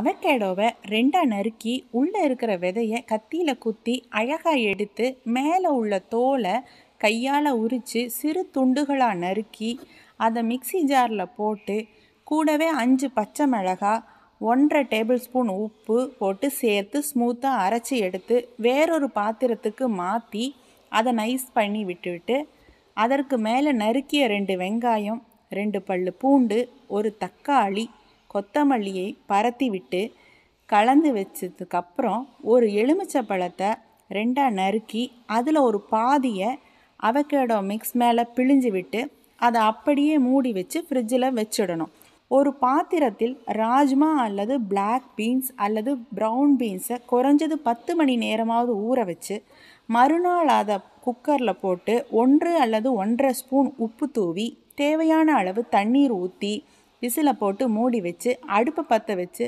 அவகேடோவை ரெண்டாக நறுக்கி உள்ளே இருக்கிற விதையை கத்தியில் குத்தி அழகாக எடுத்து மேலே உள்ள தோலை கையால் உரித்து சிறு துண்டுகளாக நறுக்கி அதை மிக்சி ஜாரில் போட்டு கூடவே அஞ்சு பச்சை மிளகா ஒன்றரை டேபிள் ஸ்பூன் உப்பு போட்டு சேர்த்து ஸ்மூத்தாக அரைச்சி எடுத்து வேறொரு பாத்திரத்துக்கு மாற்றி அதை நைஸ் பண்ணி விட்டுவிட்டு அதற்கு மேலே நறுக்கிய ரெண்டு வெங்காயம் ரெண்டு பல் பூண்டு ஒரு தக்காளி கொத்தமல்லியை பரத்தி விட்டு கலந்து வச்சதுக்கப்புறம் ஒரு எலுமிச்சை பழத்தை ரெண்டாக நறுக்கி அதில் ஒரு பாதியை அவக்கேடோ மிக்ஸ் மேலே பிழிஞ்சு விட்டு அதை அப்படியே மூடி வச்சு ஃப்ரிட்ஜில் வச்சிடணும் ஒரு பாத்திரத்தில் ராஜ்மா அல்லது பிளாக் பீன்ஸ் அல்லது ப்ரௌன் பீன்ஸை குறைஞ்சது பத்து மணி நேரமாவது ஊற வச்சு மறுநாள் அதை குக்கரில் போட்டு ஒன்று அல்லது ஒன்றரை ஸ்பூன் உப்பு தூவி தேவையான அளவு தண்ணீர் ஊற்றி விசிலை போட்டு மூடி வச்சு அடுப்பை பற்ற வச்சு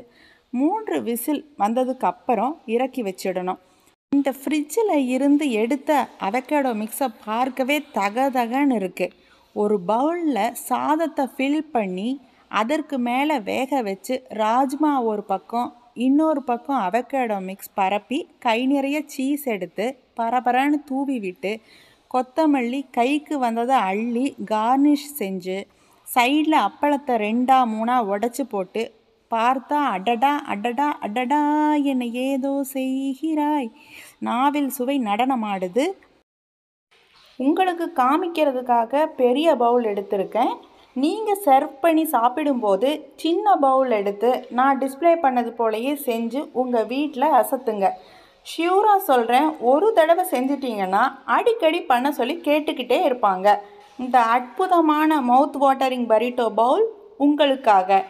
மூன்று விசில் வந்ததுக்கு அப்புறம் இறக்கி வச்சிடணும் இந்த ஃப்ரிட்ஜில் இருந்து எடுத்த அவகேடோ மிக்ஸை பார்க்கவே தகதகன்னு இருக்குது ஒரு பவுலில் சாதத்தை ஃபில் பண்ணி அதற்கு மேலே வேக வச்சு ராஜ்மா ஒரு பக்கம் இன்னொரு பக்கம் அவக்கேடோ மிக்ஸ் பரப்பி கை நிறைய சீஸ் எடுத்து பரபரன்னு தூவி விட்டு கொத்தமல்லி கைக்கு வந்ததை அள்ளி கார்னிஷ் செஞ்சு சைடில் அப்பளத்தை ரெண்டா மூணாக உடச்சி போட்டு பார்த்தா அடடா அடடா அடடா என்னை ஏதோ செய்கிறாய் நாவில் சுவை நடனமாடுது உங்களுக்கு காமிக்கிறதுக்காக பெரிய பவுல் எடுத்திருக்கேன் நீங்கள் சர்வ் பண்ணி சாப்பிடும்போது சின்ன பவுல் எடுத்து நான் டிஸ்பிளே பண்ணது போலயே செஞ்சு உங்கள் வீட்டில் அசத்துங்க ஷியூராக சொல்கிறேன் ஒரு தடவை செஞ்சிட்டிங்கன்னா அடிக்கடி பண்ண சொல்லி கேட்டுக்கிட்டே இருப்பாங்க இந்த அற்புதமான மவுத் வாட்டரிங் பரிட்டோ பவுல் உங்களுக்காக